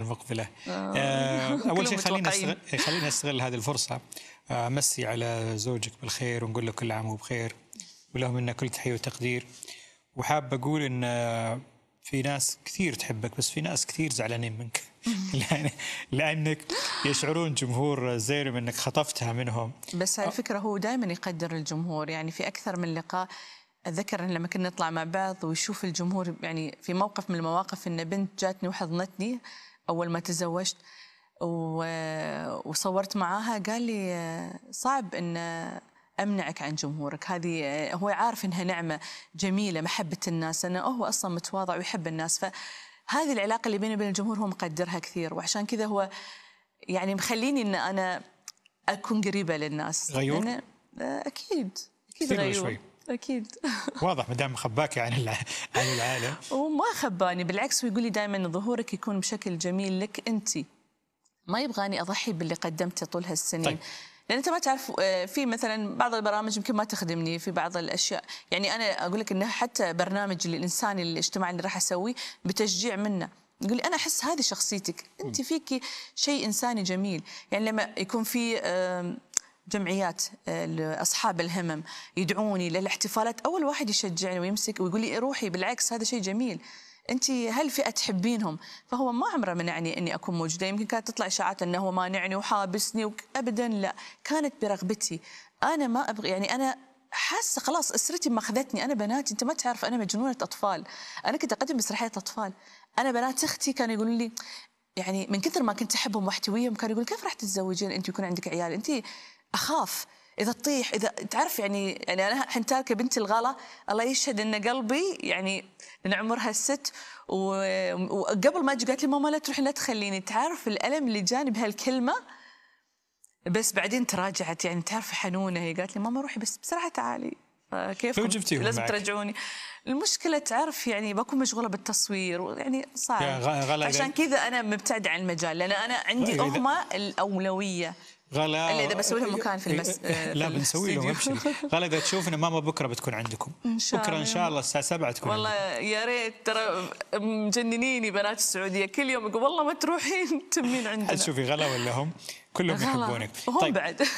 الوقف له آه،, آه اول شيء خلينا استغل إيه، خلينا استغل هذه الفرصه امسي آه، على زوجك بالخير ونقول له كل عام وبخير ولهم منا كل تحيه وتقدير وحاب اقول ان آه، في ناس كثير تحبك بس في ناس كثير زعلانين منك لانك يشعرون جمهور زيرم انك خطفتها منهم بس على فكره هو دائما يقدر الجمهور يعني في اكثر من لقاء اتذكر لما كنا نطلع مع بعض ويشوف الجمهور يعني في موقف من المواقف ان بنت جاتني وحضنتني اول ما تزوجت وصورت معاها قال لي صعب ان امنعك عن جمهورك هذه هو عارف انها نعمه جميله محبه الناس انا هو اصلا متواضع ويحب الناس فهذه العلاقه اللي بيني وبين الجمهور هو مقدرها كثير وعشان كذا هو يعني مخليني ان انا اكون قريبه للناس غيور؟ آه، اكيد اكيد غيور شوي. اكيد واضح ما دام خباك يعني عن عن العالم وما خباني بالعكس ويقول لي دائما ظهورك يكون بشكل جميل لك انت ما يبغاني اضحي باللي قدمته طول هالسنين طيب. لان انت ما تعرف آه، في مثلا بعض البرامج يمكن ما تخدمني في بعض الاشياء يعني انا اقول لك انه حتى برنامج الانساني الاجتماعي اللي راح اسويه بتشجيع منه يقول لي انا احس هذه شخصيتك انت فيكي شيء انساني جميل يعني لما يكون في جمعيات آه، اصحاب الهمم يدعوني للاحتفالات اول واحد يشجعني ويمسك ويقول لي روحي بالعكس هذا شيء جميل انت هل فئه تحبينهم فهو ما عمره منعني اني اكون موجوده يمكن كانت تطلع اشاعات انه هو مانعني وحابسني ابدا لا كانت برغبتي انا ما ابغى يعني انا حاسه خلاص اسرتي ماخذتني انا بناتي انت ما تعرف انا مجنونه اطفال انا كنت اقدم مسرحيه اطفال انا بنات اختي كانوا يقولون لي يعني من كثر ما كنت احبهم واحتويهم كانوا يقول كيف راح تتزوجين انت ويكون عندك عيال انت اخاف اذا تطيح اذا تعرف يعني يعني انا الحين تاركه بنتي الغلا الله يشهد ان قلبي يعني ان عمرها الست وقبل ما اجي قالت لي ماما لا تروحين لا تخليني تعرف الالم اللي جاني بهالكلمه بس بعدين تراجعت يعني تعرف حنونه هي قالت لي ماما روحي بس بسرعه تعالي كيف جبتيهم لازم ترجعوني المشكله تعرف يعني بكون مشغوله بالتصوير يعني صعب عشان كذا انا مبتعده عن المجال لان انا عندي طيب، اهمه الاولويه غلا اللي اذا بسوي لهم مكان في المس إيه، إيه، إيه، لا بنسوي لهم ابشري غلا اذا تشوفنا ماما بكره بتكون عندكم إن شاء الله بكره ان شاء الله الساعه 7 تكون والله يا ريت ترى مجننيني بنات السعوديه كل يوم يقول والله ما تروحين تمين عندنا هتشوفي غلا ولا هم؟ كلهم يحبونك هم طيب. بعد